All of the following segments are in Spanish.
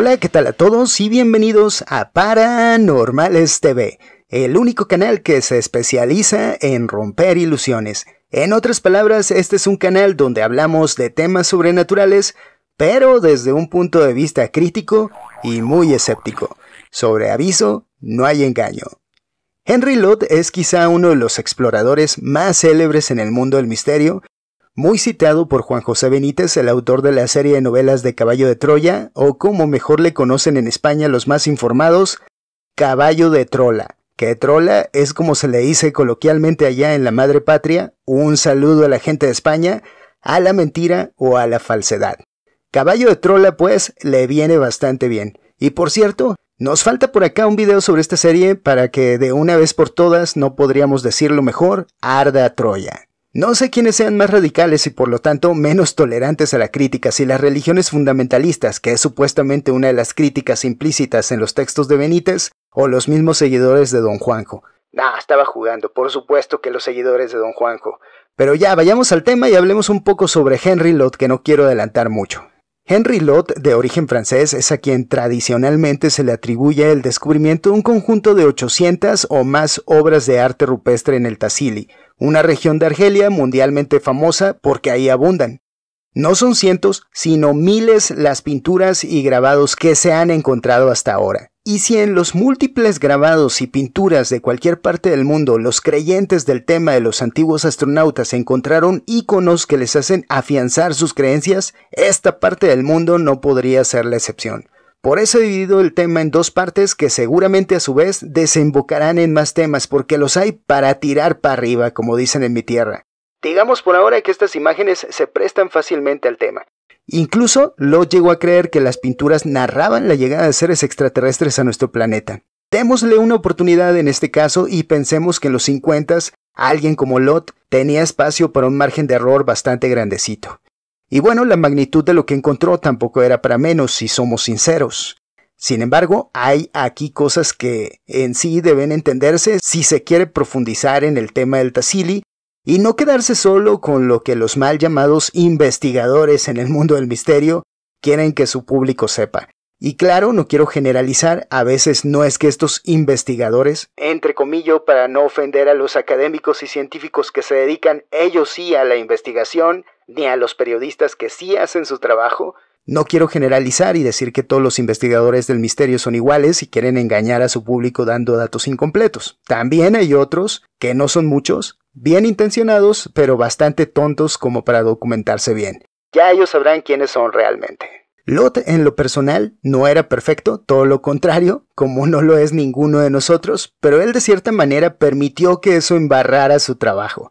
Hola, ¿qué tal a todos y bienvenidos a Paranormales TV, el único canal que se especializa en romper ilusiones. En otras palabras, este es un canal donde hablamos de temas sobrenaturales, pero desde un punto de vista crítico y muy escéptico. Sobre aviso, no hay engaño. Henry Lott es quizá uno de los exploradores más célebres en el mundo del misterio muy citado por Juan José Benítez, el autor de la serie de novelas de Caballo de Troya, o como mejor le conocen en España los más informados, Caballo de Trola, que Trola es como se le dice coloquialmente allá en la madre patria, un saludo a la gente de España, a la mentira o a la falsedad. Caballo de Trola pues le viene bastante bien. Y por cierto, nos falta por acá un video sobre esta serie para que de una vez por todas, no podríamos decirlo mejor, arda Troya. No sé quiénes sean más radicales y por lo tanto menos tolerantes a la crítica si las religiones fundamentalistas, que es supuestamente una de las críticas implícitas en los textos de Benítez, o los mismos seguidores de don Juanjo. Nah, estaba jugando, por supuesto que los seguidores de don Juanjo. Pero ya, vayamos al tema y hablemos un poco sobre Henry Lott, que no quiero adelantar mucho. Henry Lot, de origen francés, es a quien tradicionalmente se le atribuye el descubrimiento de un conjunto de 800 o más obras de arte rupestre en el Tassili, una región de Argelia mundialmente famosa porque ahí abundan. No son cientos, sino miles las pinturas y grabados que se han encontrado hasta ahora. Y si en los múltiples grabados y pinturas de cualquier parte del mundo los creyentes del tema de los antiguos astronautas encontraron íconos que les hacen afianzar sus creencias, esta parte del mundo no podría ser la excepción. Por eso he dividido el tema en dos partes que seguramente a su vez desembocarán en más temas porque los hay para tirar para arriba, como dicen en mi tierra. Digamos por ahora que estas imágenes se prestan fácilmente al tema. Incluso Lot llegó a creer que las pinturas narraban la llegada de seres extraterrestres a nuestro planeta. Démosle una oportunidad en este caso y pensemos que en los 50 alguien como Lot tenía espacio para un margen de error bastante grandecito. Y bueno, la magnitud de lo que encontró tampoco era para menos, si somos sinceros. Sin embargo, hay aquí cosas que en sí deben entenderse si se quiere profundizar en el tema del Tassili y no quedarse solo con lo que los mal llamados investigadores en el mundo del misterio quieren que su público sepa. Y claro, no quiero generalizar, a veces no es que estos investigadores, entre comillas, para no ofender a los académicos y científicos que se dedican ellos sí a la investigación, ni a los periodistas que sí hacen su trabajo. No quiero generalizar y decir que todos los investigadores del misterio son iguales y quieren engañar a su público dando datos incompletos. También hay otros, que no son muchos, bien intencionados, pero bastante tontos como para documentarse bien. Ya ellos sabrán quiénes son realmente. Lot en lo personal no era perfecto, todo lo contrario, como no lo es ninguno de nosotros, pero él de cierta manera permitió que eso embarrara su trabajo.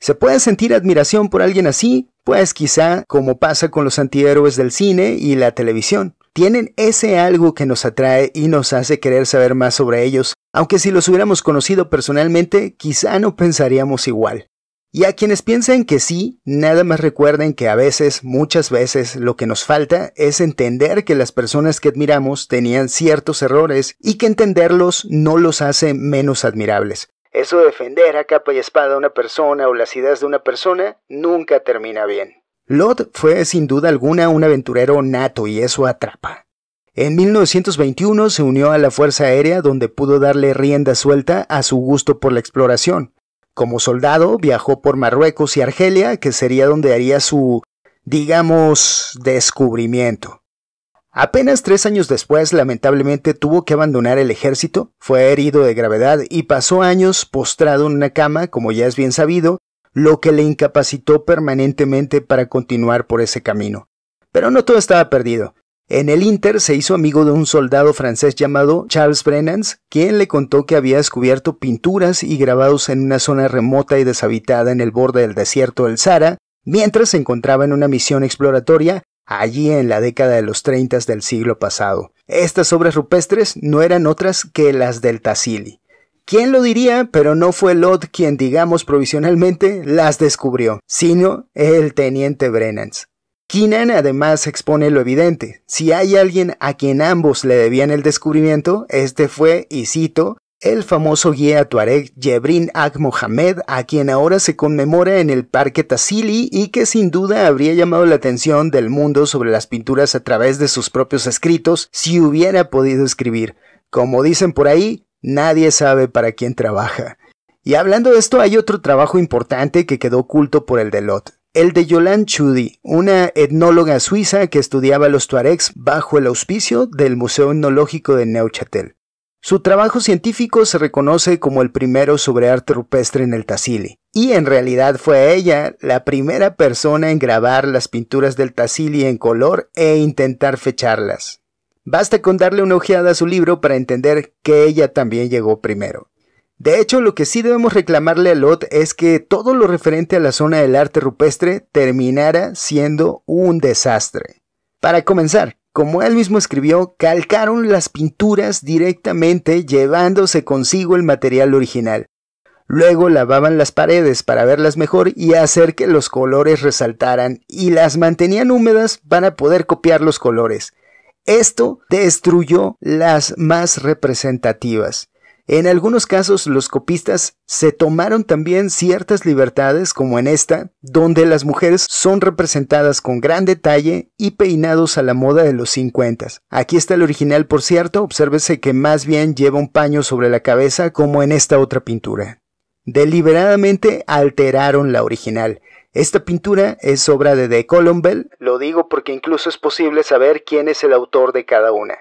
Se puede sentir admiración por alguien así, pues quizá como pasa con los antihéroes del cine y la televisión. Tienen ese algo que nos atrae y nos hace querer saber más sobre ellos, aunque si los hubiéramos conocido personalmente, quizá no pensaríamos igual. Y a quienes piensen que sí, nada más recuerden que a veces, muchas veces, lo que nos falta es entender que las personas que admiramos tenían ciertos errores y que entenderlos no los hace menos admirables, eso de defender a capa y espada a una persona o las ideas de una persona nunca termina bien. Lot fue sin duda alguna un aventurero nato y eso atrapa. En 1921 se unió a la Fuerza Aérea donde pudo darle rienda suelta a su gusto por la exploración. Como soldado viajó por Marruecos y Argelia, que sería donde haría su, digamos, descubrimiento. Apenas tres años después, lamentablemente, tuvo que abandonar el ejército, fue herido de gravedad y pasó años postrado en una cama, como ya es bien sabido, lo que le incapacitó permanentemente para continuar por ese camino. Pero no todo estaba perdido. En el Inter se hizo amigo de un soldado francés llamado Charles Brennans, quien le contó que había descubierto pinturas y grabados en una zona remota y deshabitada en el borde del desierto del Sahara, mientras se encontraba en una misión exploratoria allí en la década de los 30 del siglo pasado. Estas obras rupestres no eran otras que las del Tassili. ¿Quién lo diría? Pero no fue Lot quien, digamos provisionalmente, las descubrió, sino el teniente Brennans. Keenan además expone lo evidente. Si hay alguien a quien ambos le debían el descubrimiento, este fue, y cito, el famoso guía tuareg Yebrin Ag Mohamed, a quien ahora se conmemora en el Parque Tassili y que sin duda habría llamado la atención del mundo sobre las pinturas a través de sus propios escritos si hubiera podido escribir. Como dicen por ahí, nadie sabe para quién trabaja. Y hablando de esto, hay otro trabajo importante que quedó oculto por el de Lot, el de Yolande Chudi, una etnóloga suiza que estudiaba los tuaregs bajo el auspicio del Museo Etnológico de Neuchâtel. Su trabajo científico se reconoce como el primero sobre arte rupestre en el Tassili, y en realidad fue ella la primera persona en grabar las pinturas del Tassili en color e intentar fecharlas. Basta con darle una ojeada a su libro para entender que ella también llegó primero. De hecho, lo que sí debemos reclamarle a Lot es que todo lo referente a la zona del arte rupestre terminara siendo un desastre. Para comenzar, como él mismo escribió, calcaron las pinturas directamente llevándose consigo el material original. Luego lavaban las paredes para verlas mejor y hacer que los colores resaltaran y las mantenían húmedas para poder copiar los colores. Esto destruyó las más representativas. En algunos casos los copistas se tomaron también ciertas libertades, como en esta, donde las mujeres son representadas con gran detalle y peinados a la moda de los 50. Aquí está el original, por cierto, obsérvese que más bien lleva un paño sobre la cabeza como en esta otra pintura. Deliberadamente alteraron la original. Esta pintura es obra de De Colombell, lo digo porque incluso es posible saber quién es el autor de cada una.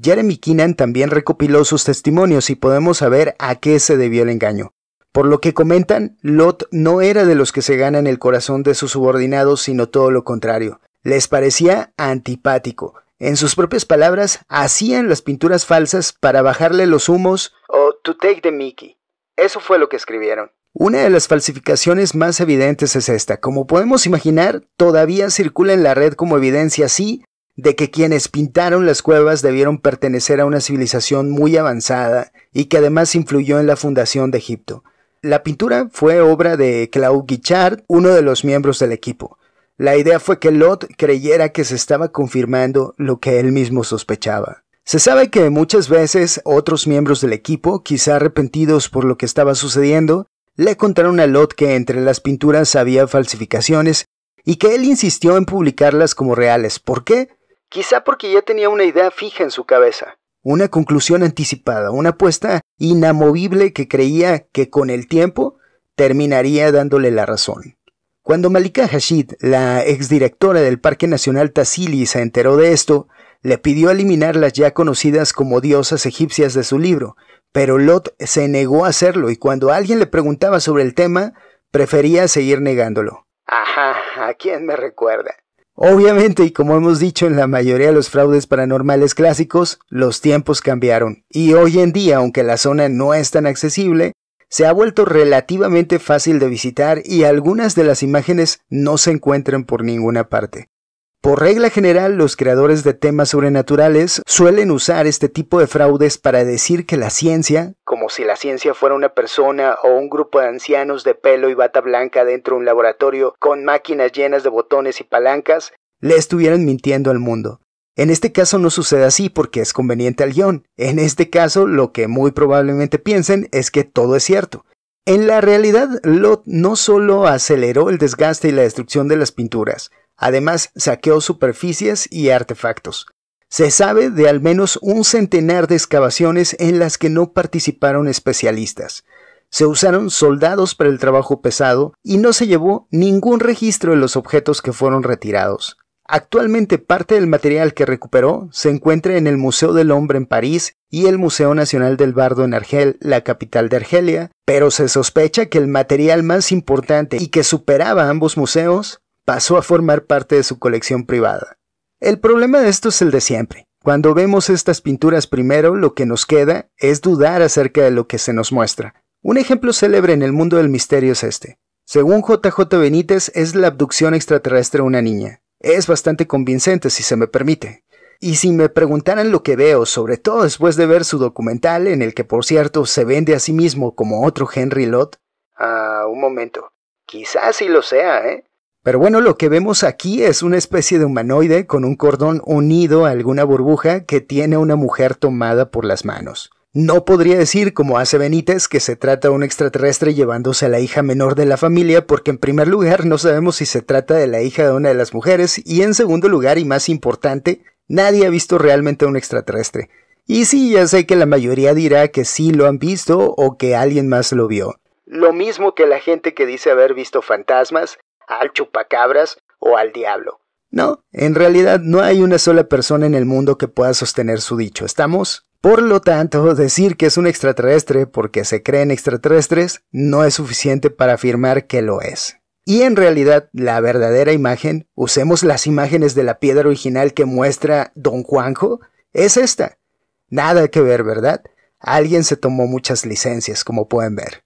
Jeremy Keenan también recopiló sus testimonios y podemos saber a qué se debió el engaño. Por lo que comentan, Lot no era de los que se ganan el corazón de sus subordinados, sino todo lo contrario. Les parecía antipático. En sus propias palabras, hacían las pinturas falsas para bajarle los humos o to take the Mickey. Eso fue lo que escribieron. Una de las falsificaciones más evidentes es esta. Como podemos imaginar, todavía circula en la red como evidencia así de que quienes pintaron las cuevas debieron pertenecer a una civilización muy avanzada y que además influyó en la fundación de Egipto. La pintura fue obra de Claude Guichard, uno de los miembros del equipo. La idea fue que Lot creyera que se estaba confirmando lo que él mismo sospechaba. Se sabe que muchas veces otros miembros del equipo, quizá arrepentidos por lo que estaba sucediendo, le contaron a Lot que entre las pinturas había falsificaciones y que él insistió en publicarlas como reales. ¿Por qué? quizá porque ya tenía una idea fija en su cabeza, una conclusión anticipada, una apuesta inamovible que creía que con el tiempo terminaría dándole la razón. Cuando Malika Hashid, la exdirectora del Parque Nacional Tassili, se enteró de esto, le pidió eliminar las ya conocidas como diosas egipcias de su libro, pero Lot se negó a hacerlo y cuando alguien le preguntaba sobre el tema, prefería seguir negándolo. Ajá, ¿a quién me recuerda? Obviamente, y como hemos dicho en la mayoría de los fraudes paranormales clásicos, los tiempos cambiaron, y hoy en día, aunque la zona no es tan accesible, se ha vuelto relativamente fácil de visitar y algunas de las imágenes no se encuentran por ninguna parte. Por regla general, los creadores de temas sobrenaturales suelen usar este tipo de fraudes para decir que la ciencia, como si la ciencia fuera una persona o un grupo de ancianos de pelo y bata blanca dentro de un laboratorio con máquinas llenas de botones y palancas, le estuvieran mintiendo al mundo. En este caso no sucede así porque es conveniente al guión. En este caso, lo que muy probablemente piensen es que todo es cierto. En la realidad, Lot no solo aceleró el desgaste y la destrucción de las pinturas, Además, saqueó superficies y artefactos. Se sabe de al menos un centenar de excavaciones en las que no participaron especialistas. Se usaron soldados para el trabajo pesado y no se llevó ningún registro de los objetos que fueron retirados. Actualmente parte del material que recuperó se encuentra en el Museo del Hombre en París y el Museo Nacional del Bardo en Argel, la capital de Argelia, pero se sospecha que el material más importante y que superaba ambos museos pasó a formar parte de su colección privada. El problema de esto es el de siempre. Cuando vemos estas pinturas primero, lo que nos queda es dudar acerca de lo que se nos muestra. Un ejemplo célebre en el mundo del misterio es este. Según JJ Benítez, es la abducción extraterrestre a una niña. Es bastante convincente, si se me permite. Y si me preguntaran lo que veo, sobre todo después de ver su documental, en el que por cierto se vende a sí mismo como otro Henry Lott, ah, un momento. Quizás sí lo sea, ¿eh? Pero bueno, lo que vemos aquí es una especie de humanoide con un cordón unido a alguna burbuja que tiene a una mujer tomada por las manos. No podría decir, como hace Benítez, que se trata de un extraterrestre llevándose a la hija menor de la familia, porque en primer lugar no sabemos si se trata de la hija de una de las mujeres, y en segundo lugar, y más importante, nadie ha visto realmente a un extraterrestre. Y sí, ya sé que la mayoría dirá que sí lo han visto o que alguien más lo vio. Lo mismo que la gente que dice haber visto fantasmas, al chupacabras o al diablo. No, en realidad no hay una sola persona en el mundo que pueda sostener su dicho, ¿estamos? Por lo tanto, decir que es un extraterrestre porque se creen extraterrestres no es suficiente para afirmar que lo es. Y en realidad, la verdadera imagen, usemos las imágenes de la piedra original que muestra Don Juanjo, es esta. Nada que ver, ¿verdad? Alguien se tomó muchas licencias, como pueden ver.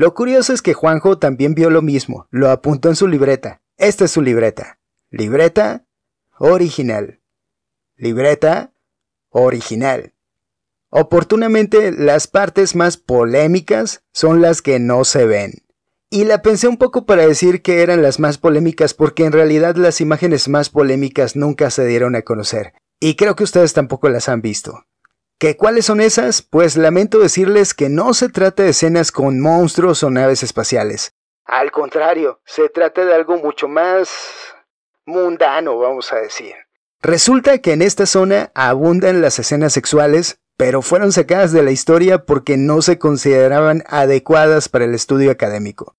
Lo curioso es que Juanjo también vio lo mismo, lo apuntó en su libreta. Esta es su libreta. Libreta original. Libreta original. Oportunamente las partes más polémicas son las que no se ven. Y la pensé un poco para decir que eran las más polémicas porque en realidad las imágenes más polémicas nunca se dieron a conocer. Y creo que ustedes tampoco las han visto. ¿Qué cuáles son esas? Pues lamento decirles que no se trata de escenas con monstruos o naves espaciales. Al contrario, se trata de algo mucho más mundano, vamos a decir. Resulta que en esta zona abundan las escenas sexuales, pero fueron sacadas de la historia porque no se consideraban adecuadas para el estudio académico.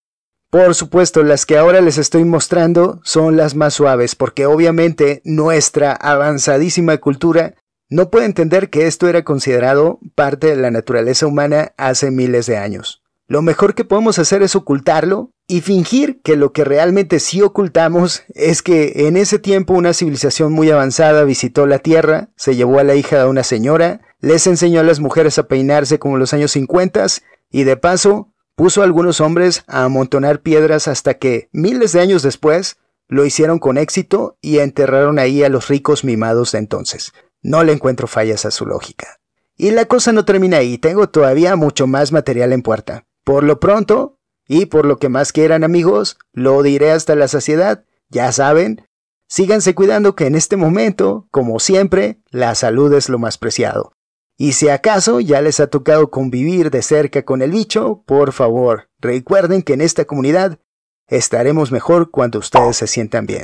Por supuesto, las que ahora les estoy mostrando son las más suaves, porque obviamente nuestra avanzadísima cultura no puede entender que esto era considerado parte de la naturaleza humana hace miles de años. Lo mejor que podemos hacer es ocultarlo y fingir que lo que realmente sí ocultamos es que en ese tiempo una civilización muy avanzada visitó la Tierra, se llevó a la hija de una señora, les enseñó a las mujeres a peinarse como en los años 50 y de paso puso a algunos hombres a amontonar piedras hasta que, miles de años después, lo hicieron con éxito y enterraron ahí a los ricos mimados de entonces. No le encuentro fallas a su lógica. Y la cosa no termina ahí, tengo todavía mucho más material en puerta. Por lo pronto, y por lo que más quieran amigos, lo diré hasta la saciedad, ya saben, síganse cuidando que en este momento, como siempre, la salud es lo más preciado. Y si acaso ya les ha tocado convivir de cerca con el bicho, por favor, recuerden que en esta comunidad estaremos mejor cuando ustedes se sientan bien.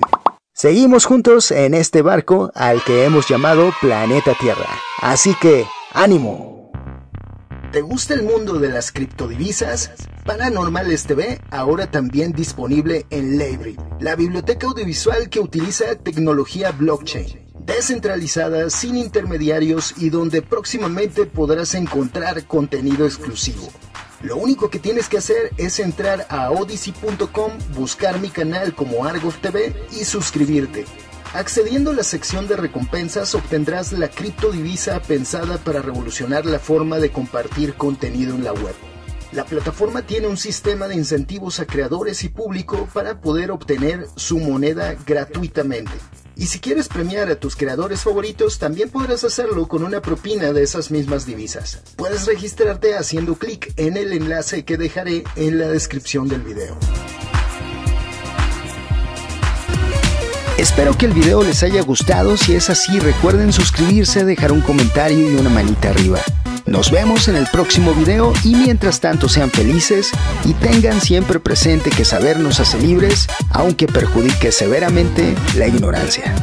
Seguimos juntos en este barco al que hemos llamado planeta Tierra. Así que, ánimo. ¿Te gusta el mundo de las criptodivisas? Paranormales TV, ahora también disponible en Library, la biblioteca audiovisual que utiliza tecnología blockchain descentralizada, sin intermediarios y donde próximamente podrás encontrar contenido exclusivo. Lo único que tienes que hacer es entrar a odyssey.com, buscar mi canal como Argos TV y suscribirte. Accediendo a la sección de recompensas obtendrás la criptodivisa pensada para revolucionar la forma de compartir contenido en la web. La plataforma tiene un sistema de incentivos a creadores y público para poder obtener su moneda gratuitamente. Y si quieres premiar a tus creadores favoritos, también podrás hacerlo con una propina de esas mismas divisas. Puedes registrarte haciendo clic en el enlace que dejaré en la descripción del video. Espero que el video les haya gustado, si es así recuerden suscribirse, dejar un comentario y una manita arriba. Nos vemos en el próximo video y mientras tanto sean felices y tengan siempre presente que saber nos hace libres, aunque perjudique severamente la ignorancia.